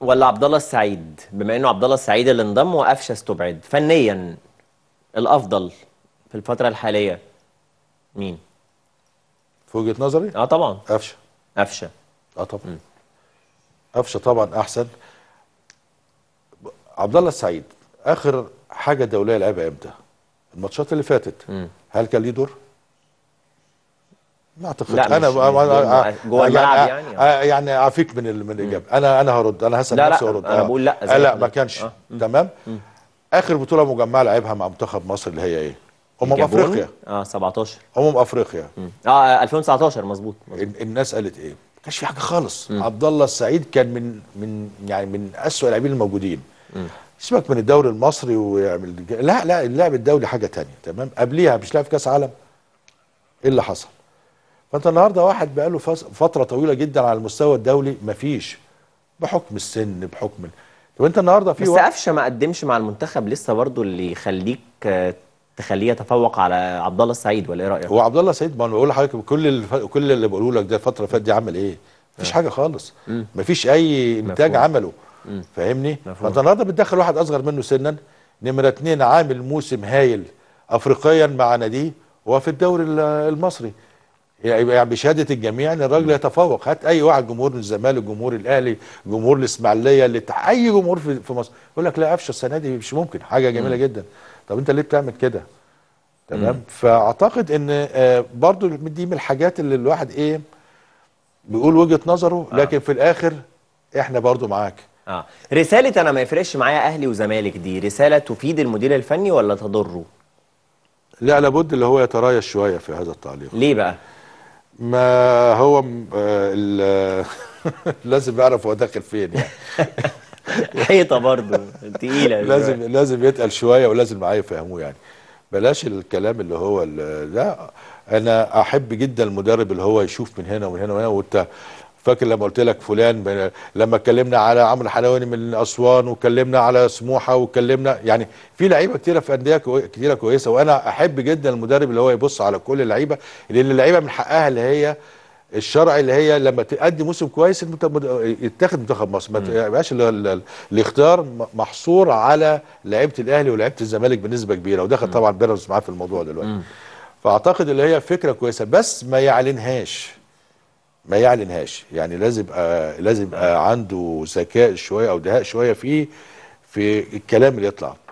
ولا عبد الله السعيد بما انه عبد الله السعيد اللي انضم وقفشه استبعد فنيا الافضل في الفتره الحاليه مين في وجهه نظري اه طبعا قفشه قفشه اه طبعا قفشه طبعا احسن عبد الله السعيد اخر حاجه دوليه لعبها امتى الماتشات اللي فاتت م. هل كان ليه دور ما اعتقد لا انا جوه الملعب يعني يعني, آه، آه، يعني اعفيك من من الاجابه انا انا هرد انا هسال نفسي وارد انا بقول لا آه لا ما كانش آه. تمام اخر بطوله مجمعه لعبها مع منتخب مصر اللي هي ايه؟ امم افريقيا اه 17 امم افريقيا اه 2019 مظبوط الناس قالت ايه؟ ما كانش في حاجه خالص عبد الله السعيد كان من من يعني من اسوء اللاعبين الموجودين مم. سيبك من الدوري المصري ويعمل لا لا اللعب الدولي حاجه ثانيه تمام قبليها مش لاعب كاس عالم ايه اللي حصل؟ فانت النهارده واحد بقاله فتره طويله جدا على المستوى الدولي مفيش بحكم السن بحكم طب انت النهارده في بس قفشه ما قدمش مع المنتخب لسه برضه اللي يخليك آه، تخليه يتفوق على عبد الله السعيد ولا ايه رايك؟ هو عبد الله السعيد ما انا بقول لحضرتك كل الف... كل اللي بقوله لك ده الفتره اللي فاتت دي عمل ايه؟ مفيش آه. حاجه خالص مم. مفيش اي انتاج عمله مم. فاهمني؟ فانت النهارده بتدخل واحد اصغر منه سنا نمره اثنين عامل موسم هايل افريقيا مع ناديه وفي الدوري المصري يعني, يعني بشهاده الجميع ان الراجل يتفوق هات اي واحد جمهور الزمالك جمهور الاهلي جمهور الاسماعيليه اللي اي جمهور في, في مصر يقول لك لا قفشه السنه دي مش ممكن حاجه جميله جدا طب انت ليه بتعمل كده تمام فاعتقد ان آه، برضو دي من الحاجات اللي الواحد ايه بيقول وجهه نظره آه. لكن في الاخر احنا برضو معاك اه رساله انا ما يفرقش معايا اهلي وزمالك دي رساله تفيد المدير الفني ولا تضره لا لابد اللي هو يترايش شويه في هذا التعليق ليه بقى ما هو آه، لازم يعرف هو داخل فين يعني حيطه برضه تقيله لازم لازم يتقل شويه ولازم معايا يفهموه يعني بلاش الكلام اللي هو لا انا احب جدا المدرب اللي هو يشوف من هنا ومن هنا ومن هنا وانت فاكر لما قلت لك فلان لما اتكلمنا على عمرو الحلواني من اسوان واتكلمنا على سموحه واتكلمنا يعني في لعيبه كتيره في انديه كتيره كويسه وانا احب جدا المدرب اللي هو يبص على كل اللعيبه لان اللعيبه من حقها اللي هي الشرعي اللي هي لما تأدي موسم كويس يتاخد منتخب مصر ما تبقاش الاختيار محصور على لعيبه الاهلي ولعيبه الزمالك بنسبه كبيره ودخل طبعا بيراميدز معاه في الموضوع دلوقتي فاعتقد اللي هي فكره كويسه بس ما يعلنهاش ما يعلنهاش يعني لازم يبقى لازم يبقى عنده ذكاء شويه او دهاء شويه في في الكلام اللي يطلع